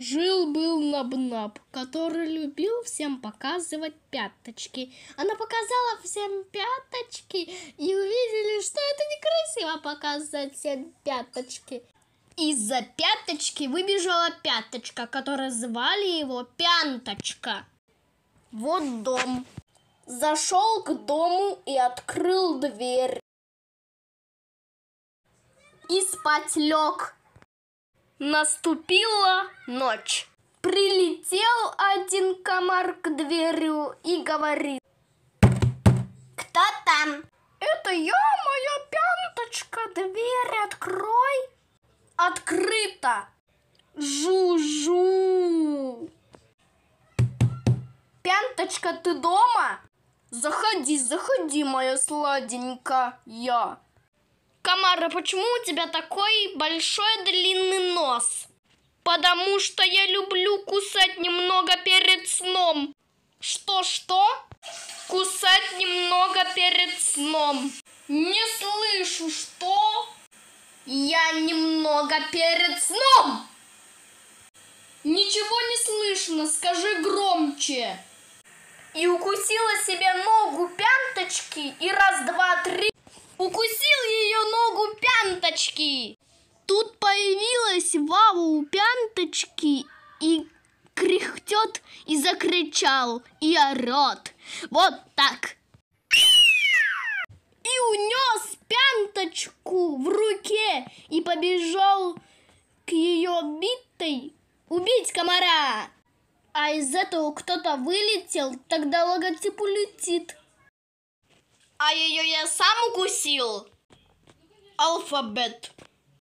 Жил-был Наб-Наб, который любил всем показывать пяточки. Она показала всем пяточки и увидели, что это некрасиво показывать всем пяточки. Из-за пяточки выбежала пяточка, которую звали его Пянточка. Вот дом. Зашел к дому и открыл дверь. И спать лег. Наступила ночь. Прилетел один комар к дверю и говорит. Кто там? Это я, моя пянточка, дверь открой. Открыто. Жужу. Пянточка, ты дома? Заходи, заходи, моя сладенькая. Комара, почему у тебя такой большой длинный нос? Потому что я люблю кусать немного перед сном. Что-что? Кусать немного перед сном. Не слышу, что? Я немного перед сном. Ничего не слышно, скажи громче. И укусила себе ногу пяточки и раз, два, три. Укусила пяточки. Тут появилась Вава у пяточки и кряхтет и закричал, и орет. Вот так. И унес пяточку в руке и побежал к ее битой убить комара. А из этого кто-то вылетел, тогда логотип улетит. А ее я сам укусил. alfabeto.